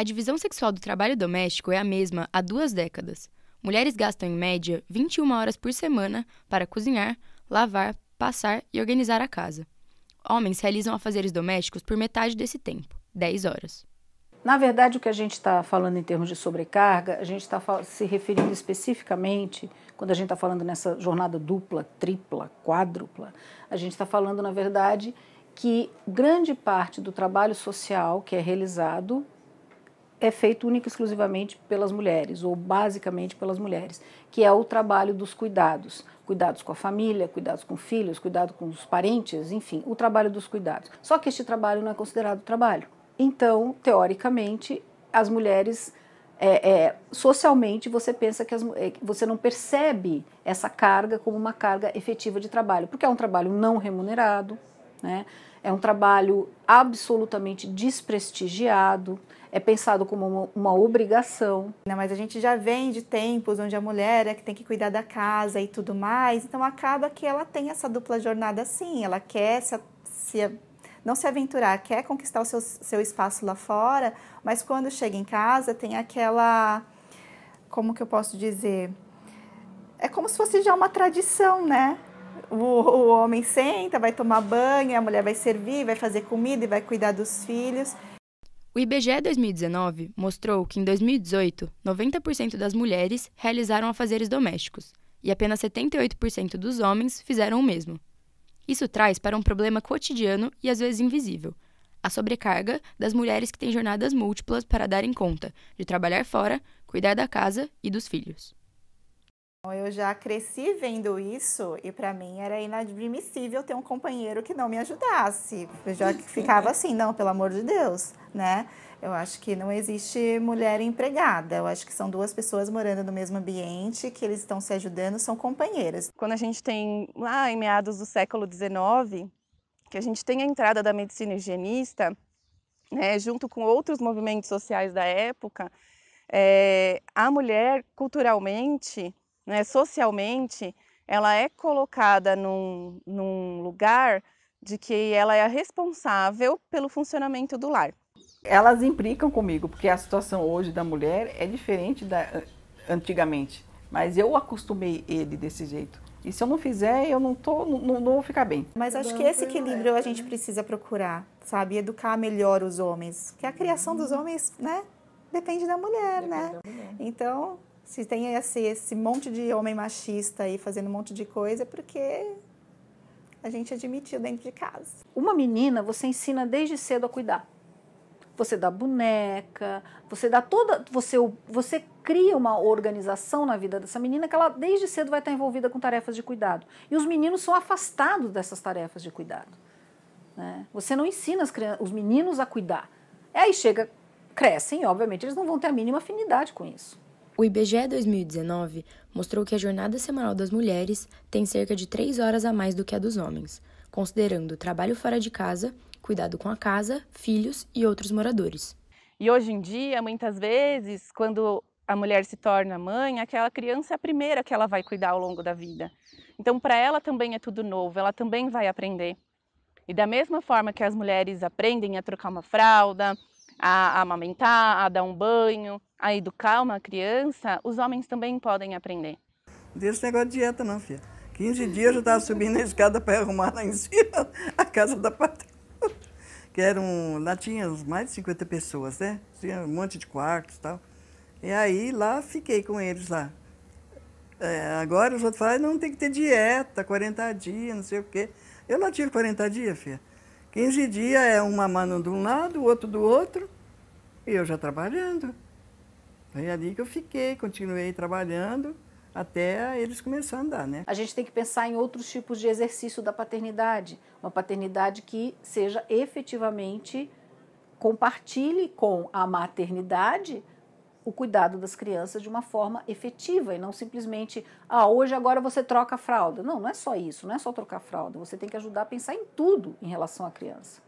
A divisão sexual do trabalho doméstico é a mesma há duas décadas. Mulheres gastam, em média, 21 horas por semana para cozinhar, lavar, passar e organizar a casa. Homens realizam afazeres domésticos por metade desse tempo, 10 horas. Na verdade, o que a gente está falando em termos de sobrecarga, a gente está se referindo especificamente, quando a gente está falando nessa jornada dupla, tripla, quádrupla, a gente está falando, na verdade, que grande parte do trabalho social que é realizado é feito única e exclusivamente pelas mulheres, ou basicamente pelas mulheres, que é o trabalho dos cuidados. Cuidados com a família, cuidados com filhos, cuidado com os parentes, enfim, o trabalho dos cuidados. Só que este trabalho não é considerado trabalho. Então, teoricamente, as mulheres. É, é, socialmente você pensa que as, é, você não percebe essa carga como uma carga efetiva de trabalho, porque é um trabalho não remunerado, né? É um trabalho absolutamente desprestigiado, é pensado como uma, uma obrigação. Né, mas a gente já vem de tempos onde a mulher é que tem que cuidar da casa e tudo mais, então acaba que ela tem essa dupla jornada sim, ela quer se, se não se aventurar, quer conquistar o seu, seu espaço lá fora, mas quando chega em casa tem aquela. Como que eu posso dizer? É como se fosse já uma tradição, né? o, o homem senta, vai tomar banho, a mulher vai servir, vai fazer comida e vai cuidar dos filhos. O IBGE 2019 mostrou que em 2018, 90% das mulheres realizaram afazeres domésticos e apenas 78% dos homens fizeram o mesmo. Isso traz para um problema cotidiano e às vezes invisível: a sobrecarga das mulheres que têm jornadas múltiplas para darem conta de trabalhar fora, cuidar da casa e dos filhos. Eu já cresci vendo isso e para mim era inadmissível ter um companheiro que não me ajudasse. Eu já ficava assim, não, pelo amor de Deus, né? Eu acho que não existe mulher empregada. Eu acho que são duas pessoas morando no mesmo ambiente, que eles estão se ajudando, são companheiras. Quando a gente tem, lá em meados do século XIX, que a gente tem a entrada da medicina higienista, né, junto com outros movimentos sociais da época, é, a mulher, culturalmente, né, socialmente, ela é colocada num, num lugar de que ela é a responsável pelo funcionamento do lar. Elas implicam comigo, porque a situação hoje da mulher é diferente da antigamente, mas eu acostumei ele desse jeito. E se eu não fizer, eu não tô, não, não vou ficar bem. Mas acho que esse é, equilíbrio a gente é. precisa procurar, sabe? Educar melhor os homens. Que a criação dos uhum. homens, né? Depende da mulher, Depende né? Da mulher. Então, se tem esse, esse monte de homem machista aí fazendo um monte de coisa, é porque a gente admitiu dentro de casa. Uma menina, você ensina desde cedo a cuidar. Você dá boneca, você dá toda. Você, você cria uma organização na vida dessa menina que ela desde cedo vai estar envolvida com tarefas de cuidado. E os meninos são afastados dessas tarefas de cuidado. Né? Você não ensina os meninos a cuidar. Aí chega, crescem, obviamente, eles não vão ter a mínima afinidade com isso. O IBGE 2019 mostrou que a jornada semanal das mulheres tem cerca de 3 horas a mais do que a dos homens, considerando trabalho fora de casa, cuidado com a casa, filhos e outros moradores. E hoje em dia, muitas vezes, quando a mulher se torna mãe, aquela criança é a primeira que ela vai cuidar ao longo da vida. Então, para ela também é tudo novo, ela também vai aprender. E da mesma forma que as mulheres aprendem a trocar uma fralda, a amamentar, a dar um banho, a educar uma criança, os homens também podem aprender. Não tem esse negócio de dieta, não, filha. 15 dias eu já estava subindo a escada para arrumar lá em cima a casa da patroa. Que eram, lá tinha mais de 50 pessoas, né? Tinha um monte de quartos e tal. E aí lá fiquei com eles lá. É, agora os outros falam, não tem que ter dieta, 40 dias, não sei o quê. Eu lá tive 40 dias, filha. 15 dias é uma mano de um lado, o outro do outro, e eu já trabalhando. Foi ali que eu fiquei, continuei trabalhando até eles começarem a andar, né? A gente tem que pensar em outros tipos de exercício da paternidade, uma paternidade que seja efetivamente compartilhe com a maternidade o cuidado das crianças de uma forma efetiva e não simplesmente, ah, hoje agora você troca a fralda. Não, não é só isso, não é só trocar a fralda, você tem que ajudar a pensar em tudo em relação à criança.